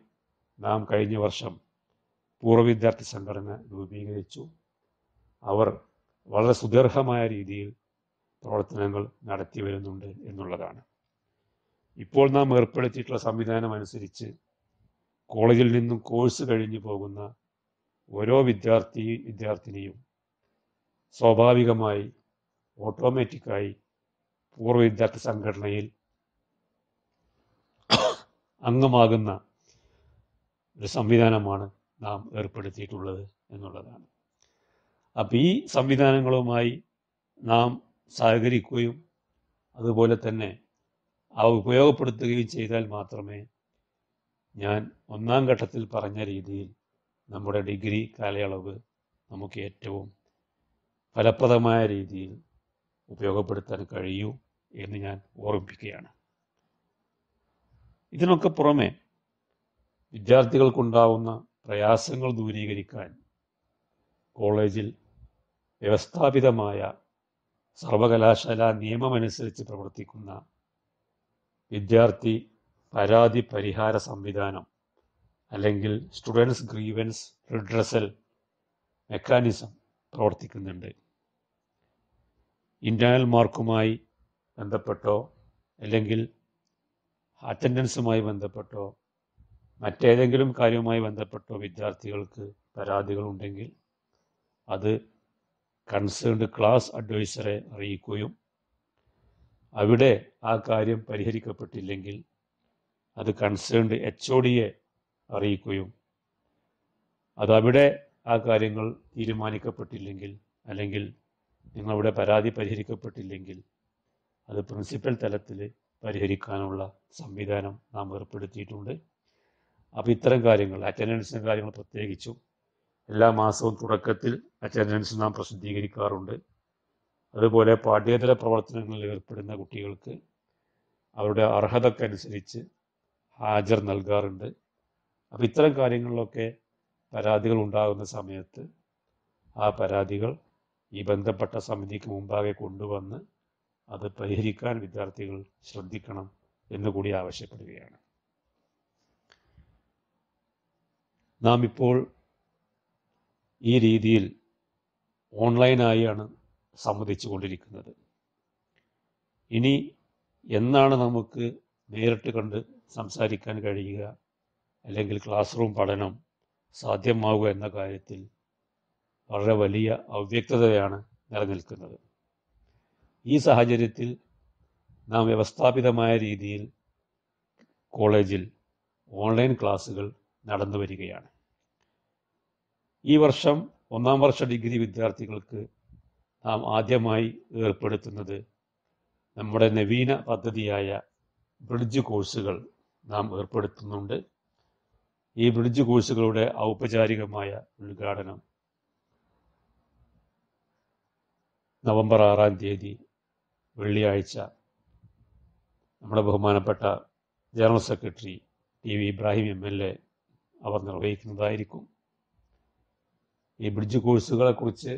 നാം കഴിഞ്ഞ വർഷം പൂർവ്വ വിദ്യാർത്ഥി സംഘടന രൂപീകരിച്ചു അവർ വളരെ സുദീർഘമായ രീതിയിൽ പ്രവർത്തനങ്ങൾ നടത്തി വരുന്നുണ്ട് എന്നുള്ളതാണ് ഇപ്പോൾ നാം ഏർപ്പെടുത്തിയിട്ടുള്ള സംവിധാനം അനുസരിച്ച് കോളേജിൽ നിന്നും കോഴ്സ് കഴിഞ്ഞു പോകുന്ന ഓരോ വിദ്യാർത്ഥി വിദ്യാർത്ഥിനിയും സ്വാഭാവികമായി ഓട്ടോമാറ്റിക്കായി പൂർവ്വ വിദ്യാർത്ഥി സംഘടനയിൽ അംഗമാകുന്ന ഒരു സംവിധാനമാണ് നാം ഏർപ്പെടുത്തിയിട്ടുള്ളത് എന്നുള്ളതാണ് അപ്പം ഈ സംവിധാനങ്ങളുമായി നാം സഹകരിക്കുകയും അതുപോലെ തന്നെ അവ ഉപയോഗപ്പെടുത്തുകയും ചെയ്താൽ മാത്രമേ ഞാൻ ഒന്നാം ഘട്ടത്തിൽ പറഞ്ഞ രീതിയിൽ നമ്മുടെ ഡിഗ്രി കാലയളവ് നമുക്ക് ഏറ്റവും ഫലപ്രദമായ രീതിയിൽ ഉപയോഗപ്പെടുത്താൻ കഴിയൂ എന്ന് ഞാൻ ഓർമ്മിപ്പിക്കുകയാണ് ഇതിനൊക്കെ പുറമെ വിദ്യാർത്ഥികൾക്കുണ്ടാവുന്ന പ്രയാസങ്ങൾ ദൂരീകരിക്കാൻ കോളേജിൽ വ്യവസ്ഥാപിതമായ സർവകലാശാല നിയമമനുസരിച്ച് പ്രവർത്തിക്കുന്ന വിദ്യാർത്ഥി പരാതി പരിഹാര സംവിധാനം അല്ലെങ്കിൽ സ്റ്റുഡൻസ് ഗ്രീവൻസ് റിഡ്രസൽ മെക്കാനിസം പ്രവർത്തിക്കുന്നുണ്ട് ഇൻറ്റേണൽ മാർക്കുമായി ബന്ധപ്പെട്ടോ അല്ലെങ്കിൽ അറ്റൻഡൻസുമായി ബന്ധപ്പെട്ടോ മറ്റേതെങ്കിലും കാര്യവുമായി ബന്ധപ്പെട്ടോ വിദ്യാർത്ഥികൾക്ക് പരാതികളുണ്ടെങ്കിൽ അത് കൺസേൺഡ് ക്ലാസ് അഡ്വൈസറെ അറിയിക്കുകയും അവിടെ ആ കാര്യം പരിഹരിക്കപ്പെട്ടില്ലെങ്കിൽ അത് കൺസേൺഡ് എച്ച് ഒ ഡിയെ അറിയിക്കുകയും അതവിടെ ആ കാര്യങ്ങൾ തീരുമാനിക്കപ്പെട്ടില്ലെങ്കിൽ അല്ലെങ്കിൽ നിങ്ങളുടെ പരാതി പരിഹരിക്കപ്പെട്ടില്ലെങ്കിൽ അത് പ്രിൻസിപ്പൽ തലത്തിൽ പരിഹരിക്കാനുള്ള സംവിധാനം നാം ഏർപ്പെടുത്തിയിട്ടുണ്ട് അപ്പോൾ ഇത്തരം കാര്യങ്ങൾ അറ്റൻഡൻസിൻ്റെ കാര്യങ്ങൾ പ്രത്യേകിച്ചും എല്ലാ മാസവും തുടക്കത്തിൽ അറ്റൻഡൻസ് നാം പ്രസിദ്ധീകരിക്കാറുണ്ട് അതുപോലെ പാഠ്യേതര പ്രവർത്തനങ്ങളിൽ ഏർപ്പെടുന്ന കുട്ടികൾക്ക് അവരുടെ അർഹതക്കനുസരിച്ച് ഹാജർ നൽകാറുണ്ട് അപ്പം ഇത്തരം കാര്യങ്ങളിലൊക്കെ പരാതികൾ ഉണ്ടാകുന്ന സമയത്ത് ആ പരാതികൾ ഈ ബന്ധപ്പെട്ട സമിതിക്ക് മുമ്പാകെ കൊണ്ടുവന്ന് അത് പരിഹരിക്കാൻ വിദ്യാർത്ഥികൾ ശ്രദ്ധിക്കണം എന്നുകൂടി ആവശ്യപ്പെടുകയാണ് നാം ഇപ്പോൾ ഈ രീതിയിൽ ഓൺലൈനായാണ് സംവദിച്ചു കൊണ്ടിരിക്കുന്നത് ഇനി എന്നാണ് നമുക്ക് നേരിട്ട് കണ്ട് സംസാരിക്കാൻ കഴിയുക അല്ലെങ്കിൽ ക്ലാസ് റൂം പഠനം സാധ്യമാവുക എന്ന കാര്യത്തിൽ വളരെ വലിയ അവ്യക്തതയാണ് നിലനിൽക്കുന്നത് ഈ സാഹചര്യത്തിൽ നാം വ്യവസ്ഥാപിതമായ രീതിയിൽ കോളേജിൽ ഓൺലൈൻ ക്ലാസ്സുകൾ നടന്നു വരികയാണ് ഈ വർഷം ഒന്നാം വർഷ ഡിഗ്രി വിദ്യാർത്ഥികൾക്ക് നാം ആദ്യമായി ഏർപ്പെടുത്തുന്നത് നമ്മുടെ നവീന പദ്ധതിയായ ബ്രിഡ്ജ് കോഴ്സുകൾ നാം ഏർപ്പെടുത്തുന്നുണ്ട് ഈ ബ്രിഡ്ജ് കോഴ്സുകളുടെ ഔപചാരികമായ ഉദ്ഘാടനം നവംബർ ആറാം തീയതി വെള്ളിയാഴ്ച നമ്മുടെ ബഹുമാനപ്പെട്ട general secretary T V Ibrahim M L A അവർ നിർവഹിക്കുന്നതായിരിക്കും ഈ ബ്രിഡ്ജ് കോഴ്സുകളെക്കുറിച്ച്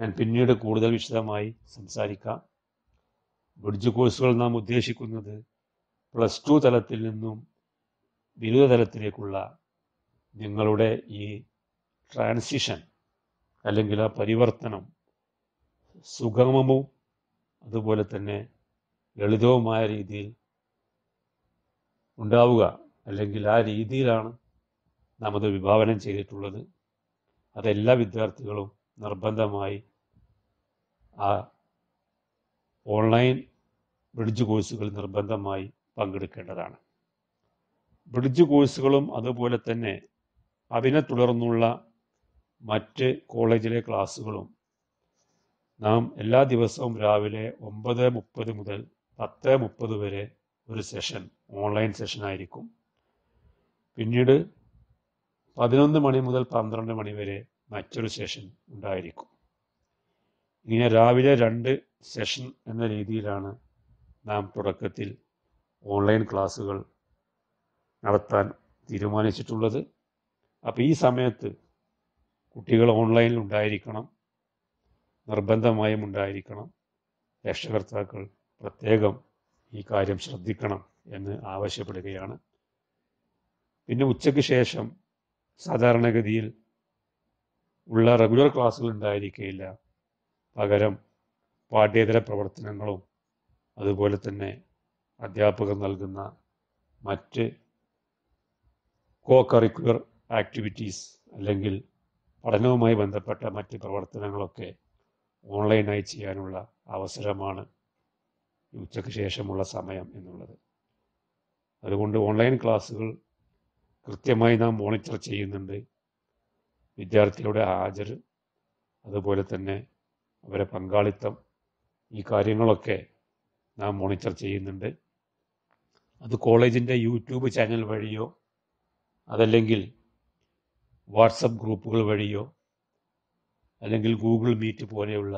ഞാൻ പിന്നീട് കൂടുതൽ വിശദമായി സംസാരിക്കാം ബ്രിഡ്ജ് കോഴ്സുകൾ നാം ഉദ്ദേശിക്കുന്നത് പ്ലസ് ടു തലത്തിൽ നിന്നും ബിരുദതലത്തിലേക്കുള്ള നിങ്ങളുടെ ഈ ട്രാൻസിഷൻ അല്ലെങ്കിൽ ആ പരിവർത്തനം സുഗമവും അതുപോലെ തന്നെ ലളിതവുമായ രീതിയിൽ ഉണ്ടാവുക അല്ലെങ്കിൽ ആ രീതിയിലാണ് നാം അത് വിഭാവനം ചെയ്തിട്ടുള്ളത് അതെല്ലാ വിദ്യാർത്ഥികളും നിർബന്ധമായി ആ ഓൺലൈൻ ബ്രിഡ്ജ് കോഴ്സുകൾ നിർബന്ധമായി പങ്കെടുക്കേണ്ടതാണ് ബ്രിഡ്ജ് കോഴ്സുകളും അതുപോലെ തന്നെ അതിനെ തുടർന്നുള്ള മറ്റ് കോളേജിലെ ക്ലാസ്സുകളും നാം എല്ലാ ദിവസവും രാവിലെ ഒമ്പത് മുപ്പത് മുതൽ പത്ത് മുപ്പത് വരെ ഒരു സെഷൻ ഓൺലൈൻ സെഷൻ ആയിരിക്കും പിന്നീട് പതിനൊന്ന് മണി മുതൽ പന്ത്രണ്ട് മണി വരെ മറ്റൊരു സെഷൻ ഉണ്ടായിരിക്കും ഇങ്ങനെ രാവിലെ രണ്ട് സെഷൻ എന്ന രീതിയിലാണ് നാം തുടക്കത്തിൽ ഓൺലൈൻ ക്ലാസ്സുകൾ നടത്താൻ തീരുമാനിച്ചിട്ടുള്ളത് അപ്പോൾ ഈ സമയത്ത് കുട്ടികൾ ഓൺലൈനിൽ ഉണ്ടായിരിക്കണം നിർബന്ധമായും ഉണ്ടായിരിക്കണം രക്ഷകർത്താക്കൾ പ്രത്യേകം ഈ കാര്യം ശ്രദ്ധിക്കണം എന്ന് ആവശ്യപ്പെടുകയാണ് പിന്നെ ഉച്ചയ്ക്ക് ശേഷം സാധാരണഗതിയിൽ ഉള്ള റെഗുലർ ക്ലാസ്സുകൾ ഉണ്ടായിരിക്കില്ല പകരം പാഠ്യേതര പ്രവർത്തനങ്ങളും അതുപോലെ തന്നെ അധ്യാപകർ നൽകുന്ന മറ്റ് കോ കറിക്കുലർ ആക്ടിവിറ്റീസ് അല്ലെങ്കിൽ പഠനവുമായി ബന്ധപ്പെട്ട മറ്റ് പ്രവർത്തനങ്ങളൊക്കെ ഓൺലൈനായി ചെയ്യാനുള്ള അവസരമാണ് ഉച്ചയ്ക്ക് ശേഷമുള്ള സമയം എന്നുള്ളത് അതുകൊണ്ട് ഓൺലൈൻ ക്ലാസ്സുകൾ കൃത്യമായി നാം മോണിറ്റർ ചെയ്യുന്നുണ്ട് വിദ്യാർത്ഥികളുടെ ഹാജർ അതുപോലെ തന്നെ അവരെ പങ്കാളിത്തം ഈ കാര്യങ്ങളൊക്കെ നാം മോണിറ്റർ ചെയ്യുന്നുണ്ട് അത് കോളേജിൻ്റെ യൂട്യൂബ് ചാനൽ വഴിയോ അതല്ലെങ്കിൽ വാട്സപ്പ് ഗ്രൂപ്പുകൾ വഴിയോ അല്ലെങ്കിൽ ഗൂഗിൾ മീറ്റ് പോലെയുള്ള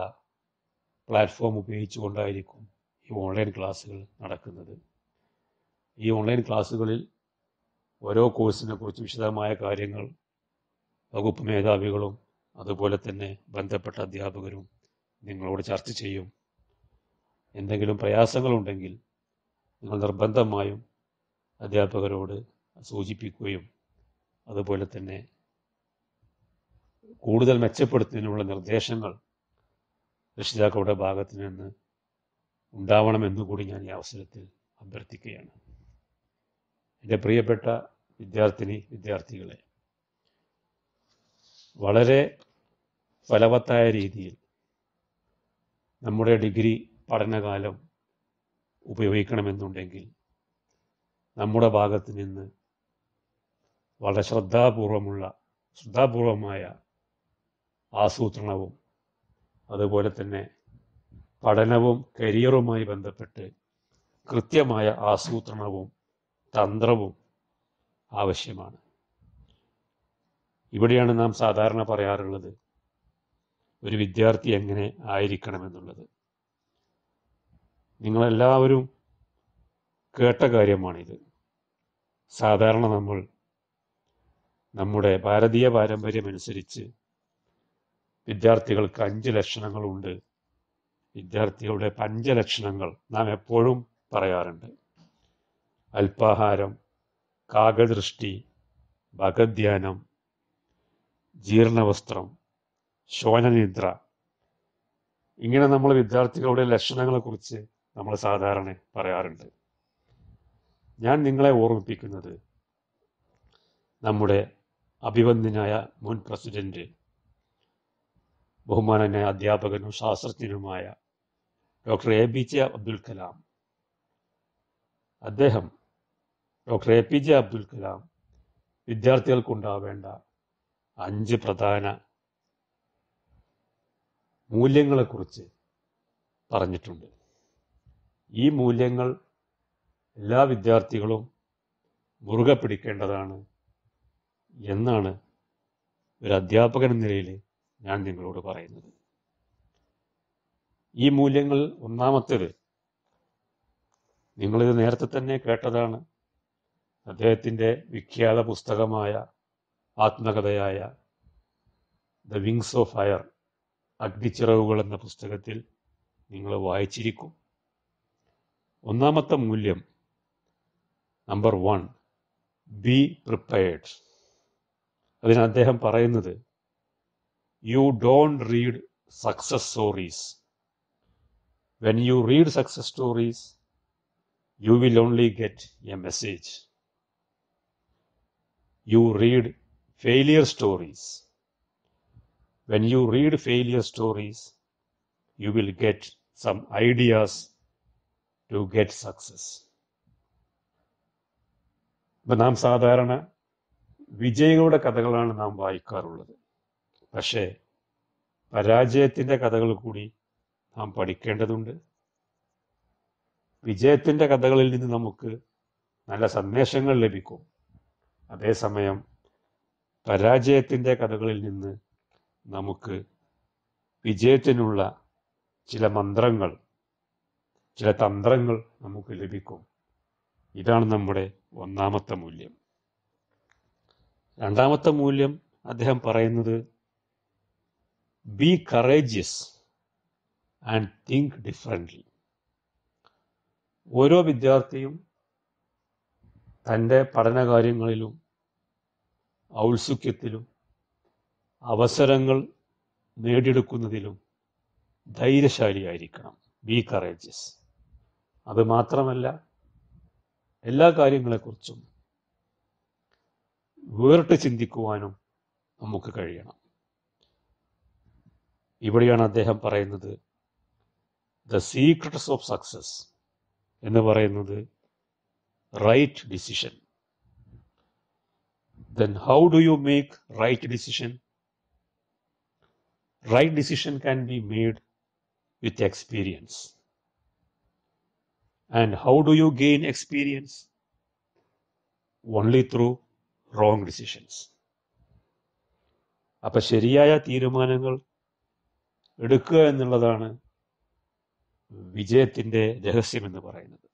പ്ലാറ്റ്ഫോം ഉപയോഗിച്ചുകൊണ്ടായിരിക്കും ഈ ഓൺലൈൻ ക്ലാസ്സുകൾ നടക്കുന്നത് ഈ ഓൺലൈൻ ക്ലാസ്സുകളിൽ ഓരോ കോഴ്സിനെ കുറിച്ച് വിശദമായ കാര്യങ്ങൾ വകുപ്പ് മേധാവികളും അതുപോലെ തന്നെ ബന്ധപ്പെട്ട അധ്യാപകരും നിങ്ങളോട് ചർച്ച ചെയ്യും എന്തെങ്കിലും പ്രയാസങ്ങളുണ്ടെങ്കിൽ നിങ്ങൾ നിർബന്ധമായും അധ്യാപകരോട് സൂചിപ്പിക്കുകയും അതുപോലെ തന്നെ കൂടുതൽ മെച്ചപ്പെടുത്തുന്നതിനുള്ള നിർദ്ദേശങ്ങൾ രക്ഷിതാക്കളുടെ ഭാഗത്ത് നിന്ന് ഉണ്ടാവണമെന്ന് കൂടി ഞാൻ ഈ അവസരത്തിൽ അഭ്യർത്ഥിക്കുകയാണ് എൻ്റെ പ്രിയപ്പെട്ട വിദ്യാർത്ഥിനി വിദ്യാർത്ഥികളെ വളരെ ഫലവത്തായ രീതിയിൽ നമ്മുടെ ഡിഗ്രി പഠനകാലം ഉപയോഗിക്കണമെന്നുണ്ടെങ്കിൽ നമ്മുടെ ഭാഗത്ത് നിന്ന് വളരെ ശ്രദ്ധാപൂർവമുള്ള ശ്രദ്ധാപൂർവമായ ആസൂത്രണവും അതുപോലെ തന്നെ പഠനവും കരിയറുമായി ബന്ധപ്പെട്ട് കൃത്യമായ ആസൂത്രണവും തന്ത്രവും ആവശ്യമാണ് ഇവിടെയാണ് നാം സാധാരണ പറയാറുള്ളത് ഒരു വിദ്യാർത്ഥി എങ്ങനെ ആയിരിക്കണമെന്നുള്ളത് നിങ്ങളെല്ലാവരും കേട്ട കാര്യമാണിത് സാധാരണ നമ്മൾ നമ്മുടെ ഭാരതീയ പാരമ്പര്യമനുസരിച്ച് വിദ്യാർത്ഥികൾക്ക് അഞ്ച് ലക്ഷണങ്ങളുണ്ട് വിദ്യാർത്ഥികളുടെ പഞ്ചലക്ഷണങ്ങൾ നാം എപ്പോഴും പറയാറുണ്ട് അല്പാഹാരം കാകദൃഷ്ടി ഭഗധ്യാനം ജീർണവസ്ത്രം ശോനനിദ്ര ഇങ്ങനെ നമ്മൾ വിദ്യാർത്ഥികളുടെ ലക്ഷണങ്ങളെക്കുറിച്ച് നമ്മൾ സാധാരണ പറയാറുണ്ട് ഞാൻ നിങ്ങളെ ഓർമ്മിപ്പിക്കുന്നത് നമ്മുടെ അഭിവന്ദ്യനായ മുൻ പ്രസിഡന്റ് ബഹുമാനനായ അധ്യാപകനും ശാസ്ത്രജ്ഞനുമായ doctor A P J Abdul Kalam അദ്ദേഹം doctor A P J Abdul Kalam വിദ്യാർത്ഥികൾക്കുണ്ടാവേണ്ട അഞ്ച് പ്രധാന മൂല്യങ്ങളെക്കുറിച്ച് പറഞ്ഞിട്ടുണ്ട് ഈ മൂല്യങ്ങൾ എല്ലാ വിദ്യാർത്ഥികളും മുറുകെ പിടിക്കേണ്ടതാണ് എന്നാണ് ഒരു അധ്യാപകൻ എന്ന നിലയിൽ ഞാൻ നിങ്ങളോട് പറയുന്നത് ഈ മൂല്യങ്ങൾ ഒന്നാമത്തേത് നിങ്ങളിത് നേരത്തെ തന്നെ കേട്ടതാണ് അദ്ദേഹത്തിൻ്റെ വിഖ്യാത പുസ്തകമായ ആത്മകഥയായ ദ വിങ്സ് ഓഫ് ഫയർ അഗ്നിച്ചിറവുകൾ എന്ന പുസ്തകത്തിൽ നിങ്ങൾ വായിച്ചിരിക്കും ഒന്നാമത്തെ മൂല്യം നമ്പർ വൺ ബി പ്രിപ്പയർഡ് അതിന് അദ്ദേഹം പറയുന്നത് you don't read success stories when you read success stories you will only get a message you read failure stories when you read failure stories you will get some ideas to get success ഇപ്പം നാം സാധാരണ വിജയികളുടെ കഥകളാണ് നാം വായിക്കാറുള്ളത് പക്ഷേ പരാജയത്തിൻ്റെ കഥകൾ കൂടി നാം പഠിക്കേണ്ടതുണ്ട് വിജയത്തിൻ്റെ കഥകളിൽ നിന്ന് നമുക്ക് നല്ല സന്ദേശങ്ങൾ ലഭിക്കും അതേസമയം പരാജയത്തിൻ്റെ കഥകളിൽ നിന്ന് നമുക്ക് വിജയത്തിനുള്ള ചില മന്ത്രങ്ങൾ ചില തന്ത്രങ്ങൾ നമുക്ക് ലഭിക്കും ഇതാണ് നമ്മുടെ ഒന്നാമത്തെ മൂല്യം രണ്ടാമത്തെ മൂല്യം അദ്ദേഹം പറയുന്നത് be courageous and think differently ഓരോ വിദ്യാർത്ഥിയും തൻ്റെ പഠനകാര്യങ്ങളിലും ഔത്സുഖ്യത്തിലും അവസരങ്ങൾ നേടിയെടുക്കുന്നതിലും ധൈര്യശാലിയായിരിക്കണം ബി കറേജസ് അത് മാത്രമല്ല എല്ലാ കാര്യങ്ങളെക്കുറിച്ചും വേറിട്ട് ചിന്തിക്കുവാനും നമുക്ക് കഴിയണം ഇവിടെയാണ് അദ്ദേഹം പറയുന്നത് ദ സീക്രട്സ് ഓഫ് സക്സസ് എന്ന് പറയുന്നത് right decision then how do you make right decision right decision can be made with experience and how do you gain experience only through wrong decisions അപ്പം ശരിയായ തീരുമാനങ്ങൾ എടുക്കുക എന്നുള്ളതാണ് വിജയത്തിൻ്റെ രഹസ്യം എന്ന് പറയുന്നത്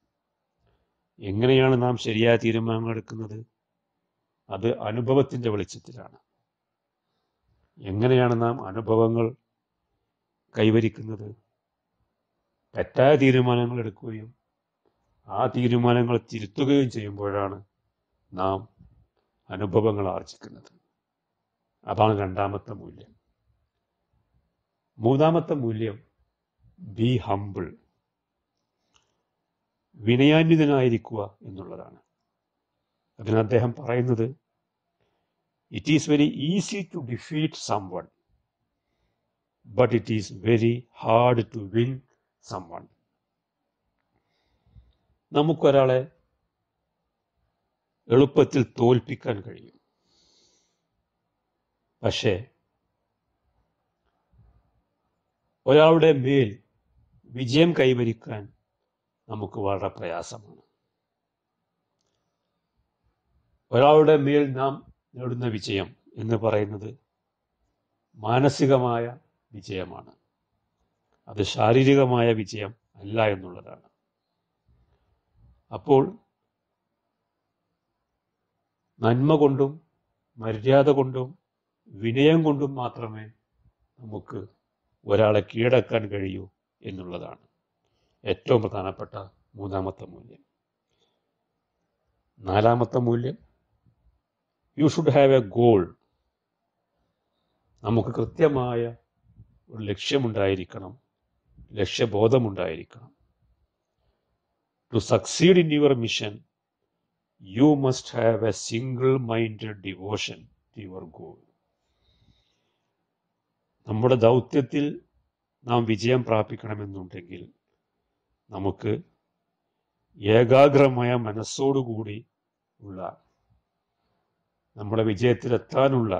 എങ്ങനെയാണ് നാം ശരിയായ തീരുമാനങ്ങൾ എടുക്കുന്നത് അത് അനുഭവത്തിൻ്റെ വെളിച്ചത്തിലാണ് എങ്ങനെയാണ് നാം അനുഭവങ്ങൾ കൈവരിക്കുന്നത് തെറ്റായ തീരുമാനങ്ങൾ എടുക്കുകയും ആ തീരുമാനങ്ങൾ തിരുത്തുകയും ചെയ്യുമ്പോഴാണ് നാം അനുഭവങ്ങൾ ആർജിക്കുന്നത് അതാണ് രണ്ടാമത്തെ മൂല്യം മൂന്നാമത്തെ മൂല്യം ബി ഹംബിൾ വിനയാന്വിതനായിരിക്കുക എന്നുള്ളതാണ് അതിന് അദ്ദേഹം പറയുന്നത് it is very easy to defeat someone but it is very hard to win someone നമുക്കൊരാളെ എളുപ്പത്തിൽ തോൽപ്പിക്കാൻ കഴിയും പക്ഷേ ഒരാളുടെ മേൽ വിജയം കൈവരിക്കാൻ നമുക്ക് വളരെ പ്രയാസമാണ് ഒരാളുടെ മേൽ നാം നേടുന്ന വിജയം എന്ന് പറയുന്നത് മാനസികമായ വിജയമാണ് അത് ശാരീരികമായ വിജയം അല്ല എന്നുള്ളതാണ് അപ്പോൾ നന്മ കൊണ്ടും മര്യാദ കൊണ്ടും വിനയം കൊണ്ടും മാത്രമേ നമുക്ക് ഒരാളെ കീഴടക്കാൻ കഴിയൂ എന്നുള്ളതാണ് ഏറ്റവും പ്രധാനപ്പെട്ട മൂന്നാമത്തെ മൂല്യം നാലാമത്തെ മൂല്യം you should have a goal നമുക്ക് കൃത്യമായ ഒരു ലക്ഷ്യമുണ്ടായിരിക്കണം ലക്ഷ്യബോധമുണ്ടായിരിക്കണം to succeed in your mission you must have a single minded devotion to your goal നമ്മുടെ ദൗത്യത്തിൽ നാം വിജയം പ്രാപിക്കണമെന്നുണ്ടെങ്കിൽ നമുക്ക് ഏകാഗ്രമായ മനസ്സോടുകൂടി ഉള്ള നമ്മുടെ വിജയത്തിലെത്താനുള്ള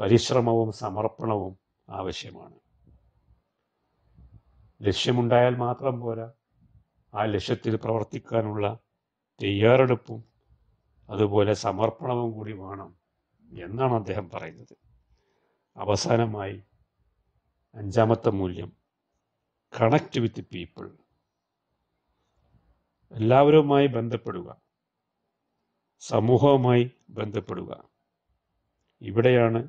പരിശ്രമവും സമർപ്പണവും ആവശ്യമാണ് ലക്ഷ്യമുണ്ടായാൽ മാത്രം പോരാ ആ ലക്ഷ്യത്തിൽ പ്രവർത്തിക്കാനുള്ള തയ്യാറെടുപ്പും അതുപോലെ സമർപ്പണവും കൂടി വേണം എന്നാണ് അദ്ദേഹം പറയുന്നത് അവസാനമായി അഞ്ചാമത്തെ മൂല്യം കണക്ട് വിത്ത് പീപ്പിൾ എല്ലാവരുമായി ബന്ധപ്പെടുക സമൂഹവുമായി ബന്ധപ്പെടുക ഇവിടെയാണ്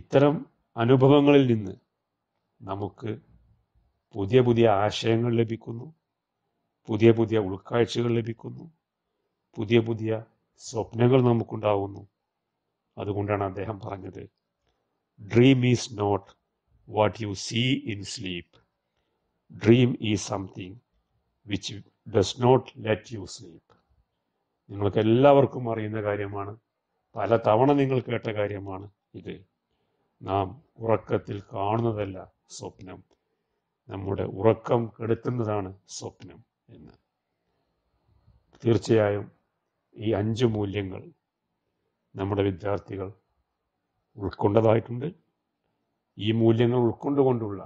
ഇത്തരം അനുഭവങ്ങളിൽ നിന്ന് നമുക്ക് പുതിയ പുതിയ ആശയങ്ങൾ ലഭിക്കുന്നു പുതിയ പുതിയ ഉൾക്കാഴ്ചകൾ ലഭിക്കുന്നു പുതിയ പുതിയ സ്വപ്നങ്ങൾ നമുക്കുണ്ടാവുന്നു അതുകൊണ്ടാണ് അദ്ദേഹം പറഞ്ഞത് dream is not what you see in sleep dream is something which does not let you sleep നിങ്ങൾക്ക് എല്ലാവർക്കും അറിയുന്ന കാര്യമാണ് പല തവണ നിങ്ങൾ കേട്ട കാര്യമാണ് ഇത് നാം ഉറക്കത്തിൽ കാണുന്നതല്ല സ്വപ്നം നമ്മുടെ ഉറക്കം കെടുത്തുന്നതാണ് സ്വപ്നം എന്ന് തീർച്ചയായും ഈ അഞ്ച് മൂല്യങ്ങൾ നമ്മുടെ വിദ്യാർത്ഥികൾ ഉൾക്കൊണ്ടതായിട്ടുണ്ട് ഈ മൂല്യങ്ങൾ ഉൾക്കൊണ്ടുകൊണ്ടുള്ള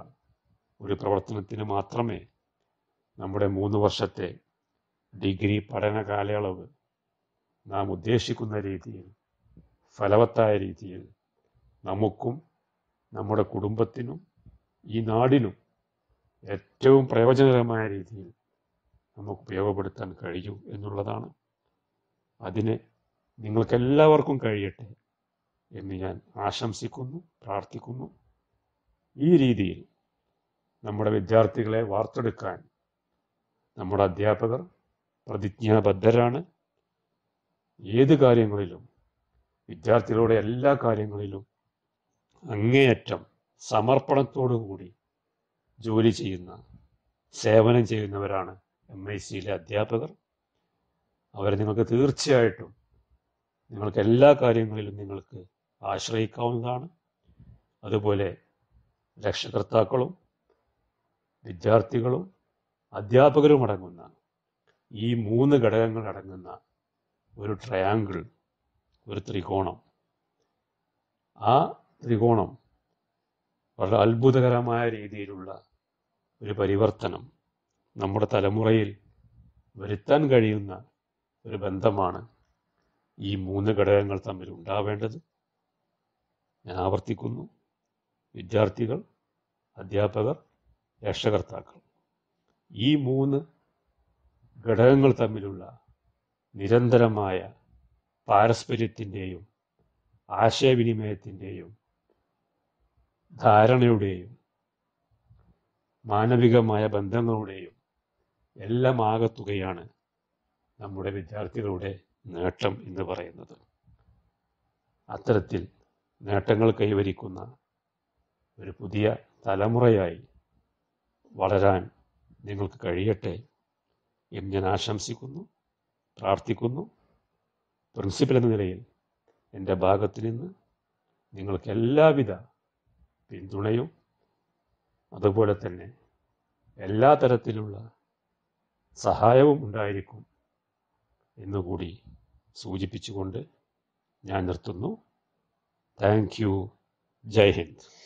ഒരു പ്രവർത്തനത്തിന് മാത്രമേ നമ്മുടെ മൂന്ന് വർഷത്തെ ഡിഗ്രി പഠന കാലയളവ് നാം ഉദ്ദേശിക്കുന്ന രീതിയിൽ ഫലവത്തായ രീതിയിൽ നമുക്കും നമ്മുടെ കുടുംബത്തിനും ഈ നാടിനും ഏറ്റവും പ്രയോജനകരമായ രീതിയിൽ നമുക്ക് ഉപയോഗപ്പെടുത്താൻ കഴിയൂ എന്നുള്ളതാണ് അതിന് നിങ്ങൾക്കെല്ലാവർക്കും കഴിയട്ടെ എന്ന് ഞാൻ ആശംസിക്കുന്നു പ്രാർത്ഥിക്കുന്നു ഈ രീതിയിൽ നമ്മുടെ വിദ്യാർത്ഥികളെ വാർത്തെടുക്കാൻ നമ്മുടെ അധ്യാപകർ പ്രതിജ്ഞാബദ്ധരാണ് ഏത് കാര്യങ്ങളിലും വിദ്യാർത്ഥികളുടെ എല്ലാ കാര്യങ്ങളിലും അങ്ങേയറ്റം സമർപ്പണത്തോടു കൂടി ജോലി ചെയ്യുന്ന സേവനം ചെയ്യുന്നവരാണ് എം ഐ സിയിലെ അധ്യാപകർ അവരെ നിങ്ങൾക്ക് തീർച്ചയായിട്ടും നിങ്ങൾക്ക് എല്ലാ കാര്യങ്ങളിലും നിങ്ങൾക്ക് ആശ്രയിക്കാവുന്നതാണ് അതുപോലെ രക്ഷകർത്താക്കളും വിദ്യാർത്ഥികളും അധ്യാപകരും അടങ്ങുന്ന ഈ മൂന്ന് ഘടകങ്ങൾ അടങ്ങുന്ന ഒരു ട്രയാങ്കിൾ ഒരു ത്രികോണം ആ ത്രികോണം വളരെ അത്ഭുതകരമായ രീതിയിലുള്ള ഒരു പരിവർത്തനം നമ്മുടെ തലമുറയിൽ വരുത്താൻ കഴിയുന്ന ഒരു ബന്ധമാണ് ഈ മൂന്ന് ഘടകങ്ങൾ തമ്മിൽ ഉണ്ടാവേണ്ടത് ഞാൻ ആവർത്തിക്കുന്നു വിദ്യാർത്ഥികൾ അധ്യാപകർ രക്ഷകർത്താക്കൾ ഈ മൂന്ന് ഘടകങ്ങൾ തമ്മിലുള്ള നിരന്തരമായ പാരസ്പര്യത്തിൻ്റെയും ആശയവിനിമയത്തിൻ്റെയും ധാരണയുടെയും മാനവികമായ ബന്ധങ്ങളുടെയും എല്ലാമാകത്തുകയാണ് നമ്മുടെ വിദ്യാർത്ഥികളുടെ നേട്ടം എന്ന് പറയുന്നത് അത്തരത്തിൽ നേട്ടങ്ങൾ കൈവരിക്കുന്ന ഒരു പുതിയ തലമുറയായി വളരാൻ നിങ്ങൾക്ക് കഴിയട്ടെ എന്ന് ഞാൻ ആശംസിക്കുന്നു പ്രാർത്ഥിക്കുന്നു പ്രിൻസിപ്പൽ എന്ന നിലയിൽ എൻ്റെ ഭാഗത്ത് നിന്ന് നിങ്ങൾക്ക് എല്ലാവിധ പിന്തുണയും അതുപോലെ തന്നെ എല്ലാ തരത്തിലുള്ള സഹായവും ഉണ്ടായിരിക്കും എന്നുകൂടി സൂചിപ്പിച്ചുകൊണ്ട് ഞാൻ നിർത്തുന്നു താങ്ക് യു ജയ് ഹിന്ദ്